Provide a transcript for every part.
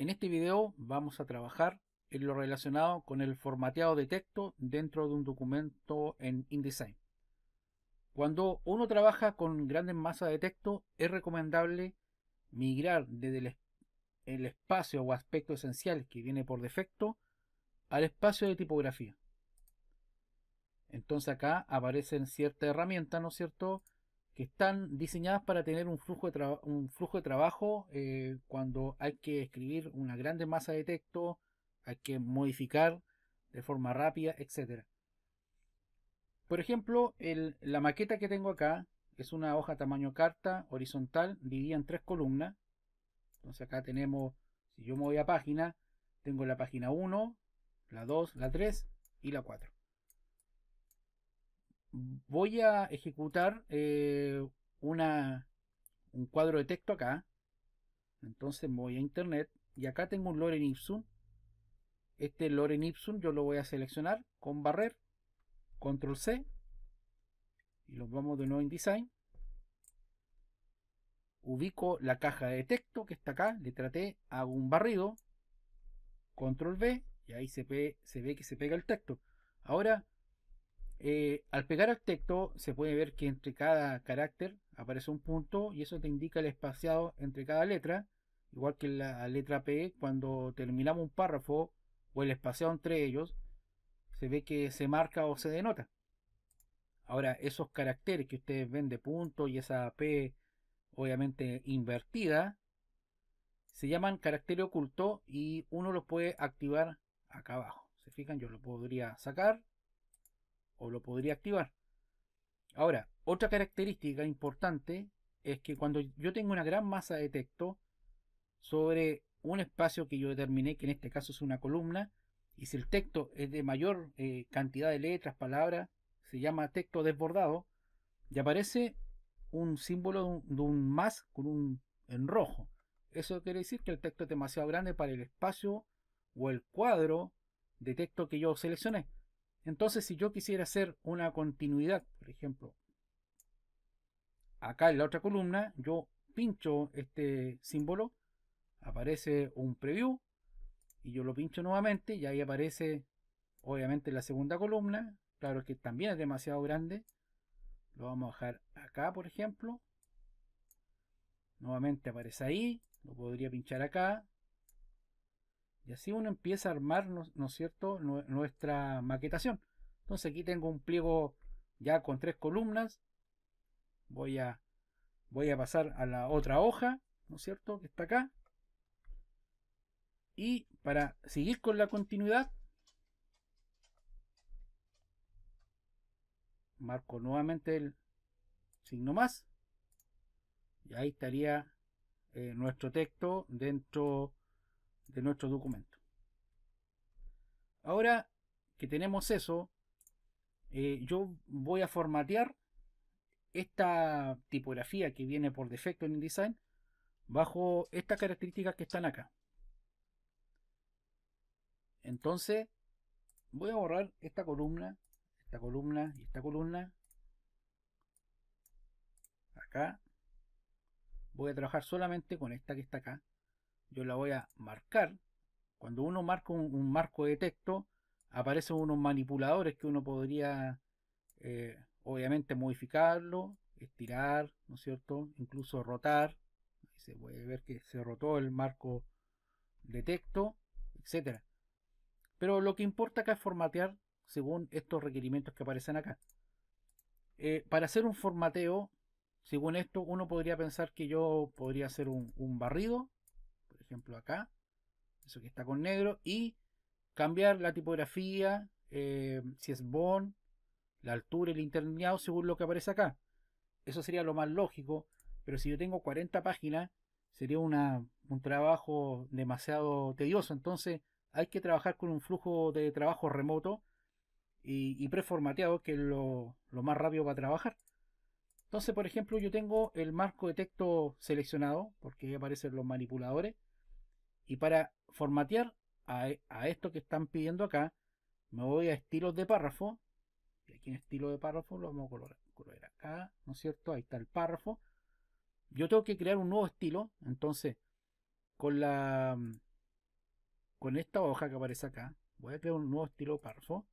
En este video vamos a trabajar en lo relacionado con el formateado de texto dentro de un documento en InDesign. Cuando uno trabaja con grandes masas de texto, es recomendable migrar desde el, espacio o aspecto esencial que viene por defecto al espacio de tipografía. Entonces acá aparecen ciertas herramientas, ¿no es cierto?, que están diseñadas para tener un flujo de, un flujo de trabajo eh, cuando hay que escribir una grande masa de texto, hay que modificar de forma rápida, etc. Por ejemplo, la maqueta que tengo acá es una hoja tamaño carta horizontal dividida en tres columnas. Entonces acá tenemos, si yo me voy a página, tengo la página 1, la 2, la 3 y la 4 voy a ejecutar eh, un cuadro de texto acá. Entonces voy a internet y acá tengo un Loren Ipsum. Este Loren Ipsum yo lo voy a seleccionar con barrer, control C. Y los vamos de nuevo en design. Ubico la caja de texto que está acá, le traté, hago un barrido, control V y ahí se ve, se ve que se pega el texto. Ahora eh, al pegar al texto se puede ver que entre cada carácter aparece un punto y eso te indica el espaciado entre cada letra, igual que la letra P, cuando terminamos un párrafo o el espaciado entre ellos, se ve que se marca o se denota. Ahora, esos caracteres que ustedes ven de punto y esa P obviamente invertida, se llaman carácter oculto y uno los puede activar acá abajo. ¿Se fijan? Yo lo podría sacar o lo podría activar. Ahora, otra característica importante es que cuando yo tengo una gran masa de texto sobre un espacio que yo determiné, que en este caso es una columna, y si el texto es de mayor eh, cantidad de letras, palabras, se llama texto desbordado, y aparece un símbolo de un, más con un en rojo. Eso quiere decir que el texto es demasiado grande para el espacio o el cuadro de texto que yo seleccioné. Entonces, si yo quisiera hacer una continuidad, por ejemplo, acá en la otra columna, yo pincho este símbolo, aparece un preview, y yo lo pincho nuevamente, y ahí aparece, obviamente, la segunda columna, claro que también es demasiado grande, lo vamos a dejar acá, por ejemplo, nuevamente aparece ahí, lo podría pinchar acá, y así uno empieza a armar, ¿no, es cierto?, nuestra maquetación. Entonces aquí tengo un pliego ya con tres columnas. Voy a, voy a pasar a la otra hoja, ¿no es cierto?, que está acá. Y para seguir con la continuidad, marco nuevamente el signo más. Y ahí estaría eh, nuestro texto dentro de nuestro documento. Ahora que tenemos eso, eh, yo voy a formatear esta tipografía que viene por defecto en InDesign bajo estas características que están acá. Entonces, voy a borrar esta columna, esta columna y esta columna. Acá. Voy a trabajar solamente con esta que está acá yo la voy a marcar. Cuando uno marca un, marco de texto, aparecen unos manipuladores que uno podría, eh, obviamente, modificarlo, estirar, ¿no es cierto? Incluso rotar. Ahí se puede ver que se rotó el marco de texto, etcétera. Pero lo que importa acá es formatear según estos requerimientos que aparecen acá. Eh, para hacer un formateo, según esto, uno podría pensar que yo podría hacer un barrido ejemplo acá, eso que está con negro, y cambiar la tipografía, eh, si es Bond, la altura, el interlineado, según lo que aparece acá. Eso sería lo más lógico, pero si yo tengo 40 páginas, sería un trabajo demasiado tedioso. Entonces hay que trabajar con un flujo de trabajo remoto y, preformateado, que es lo, lo más rápido para trabajar. Entonces, por ejemplo, yo tengo el marco de texto seleccionado, porque aparecen los manipuladores. Y para formatear e, a, esto que están pidiendo acá, me voy a estilos de párrafo. Y aquí en estilo de párrafo lo vamos a colorear acá, ¿no es cierto? Ahí está el párrafo. Yo tengo que crear un nuevo estilo. Entonces, con esta hoja que aparece acá, voy a crear un nuevo estilo de párrafo.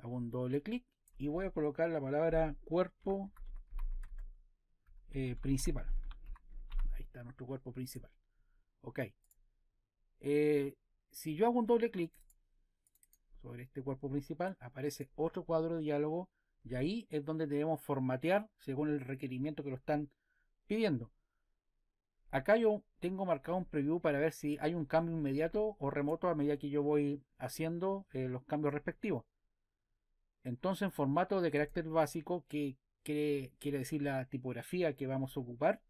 Hago un doble clic y voy a colocar la palabra cuerpo eh, principal. Ahí está nuestro cuerpo principal. Ok. Eh, si yo hago un doble clic sobre este cuerpo principal, aparece otro cuadro de diálogo y ahí es donde debemos formatear según el requerimiento que lo están pidiendo. Acá yo tengo marcado un preview para ver si hay un cambio inmediato o remoto a medida que yo voy haciendo eh, los cambios respectivos. Entonces en formato de carácter básico, que quiere, quiere decir la tipografía que vamos a ocupar,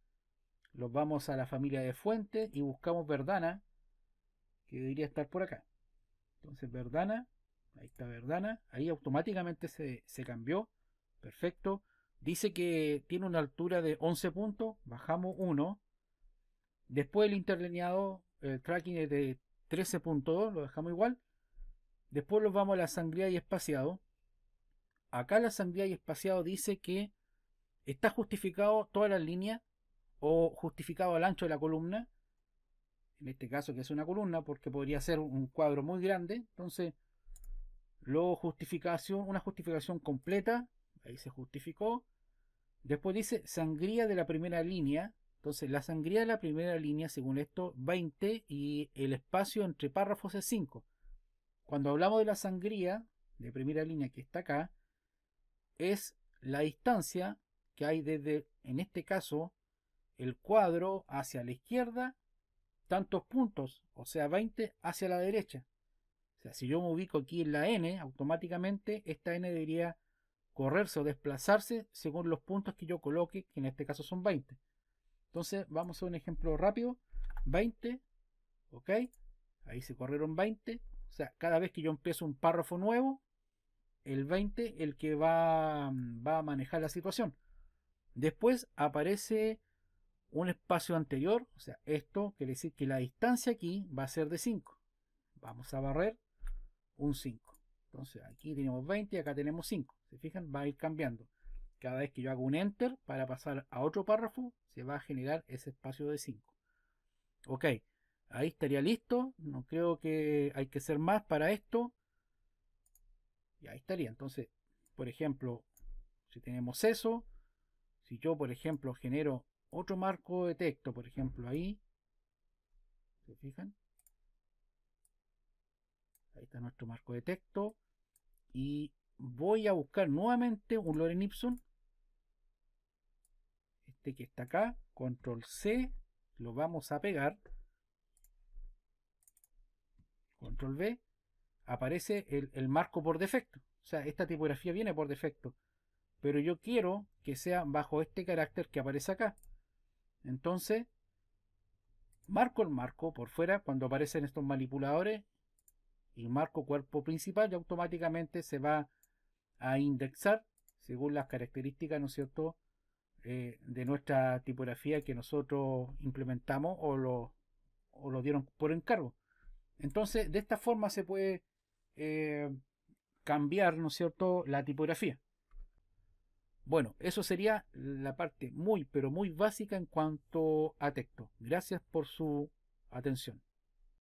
los vamos a la familia de fuentes y buscamos Verdana, que debería estar por acá. Entonces Verdana, ahí está Verdana, ahí automáticamente se, cambió, perfecto. Dice que tiene una altura de 11 puntos, bajamos 1. Después el interlineado, el tracking es de 13.2, lo dejamos igual. Después los vamos a la sangría y espaciado. Acá la sangría y espaciado dice que está justificado toda la línea o justificado el ancho de la columna en este caso que es una columna, porque podría ser un cuadro muy grande, entonces lo justificación, una justificación completa, ahí se justificó. Después dice sangría de la primera línea, entonces la sangría de la primera línea, según esto, 20 y el espacio entre párrafos es 5. Cuando hablamos de la sangría de primera línea que está acá, es la distancia que hay desde, en este caso, el cuadro hacia la izquierda tantos puntos, o sea 20, hacia la derecha. O sea, si yo me ubico aquí en la n, automáticamente esta n debería correrse o desplazarse según los puntos que yo coloque, que en este caso son 20. Entonces vamos a un ejemplo rápido. 20, ok, ahí se corrieron 20. O sea, cada vez que yo empiezo un párrafo nuevo, el 20 el que va, va a manejar la situación. Después aparece un espacio anterior, o sea, esto quiere decir que la distancia aquí va a ser de 5. Vamos a barrer un 5. Entonces aquí tenemos 20 y acá tenemos 5. ¿Se fijan? Va a ir cambiando. Cada vez que yo hago un enter para pasar a otro párrafo, se va a generar ese espacio de 5. Ok, ahí estaría listo. No creo que hay que hacer más para esto. Y ahí estaría. Entonces, por ejemplo, si tenemos eso, si yo, por ejemplo, genero otro marco de texto, por ejemplo, ahí. ¿Se fijan? Ahí está nuestro marco de texto. Y voy a buscar nuevamente un Loren Ipsum. Este que está acá. Control C. Lo vamos a pegar. Control V. Aparece el marco por defecto. O sea, esta tipografía viene por defecto. Pero yo quiero que sea bajo este carácter que aparece acá. Entonces, marco el marco por fuera cuando aparecen estos manipuladores y marco cuerpo principal y automáticamente se va a indexar según las características, ¿no es cierto?, eh, de nuestra tipografía que nosotros implementamos o lo, dieron por encargo. Entonces, de esta forma se puede eh, cambiar, ¿no es cierto?, la tipografía. Bueno, eso sería la parte muy, pero muy básica en cuanto a texto. Gracias por su atención.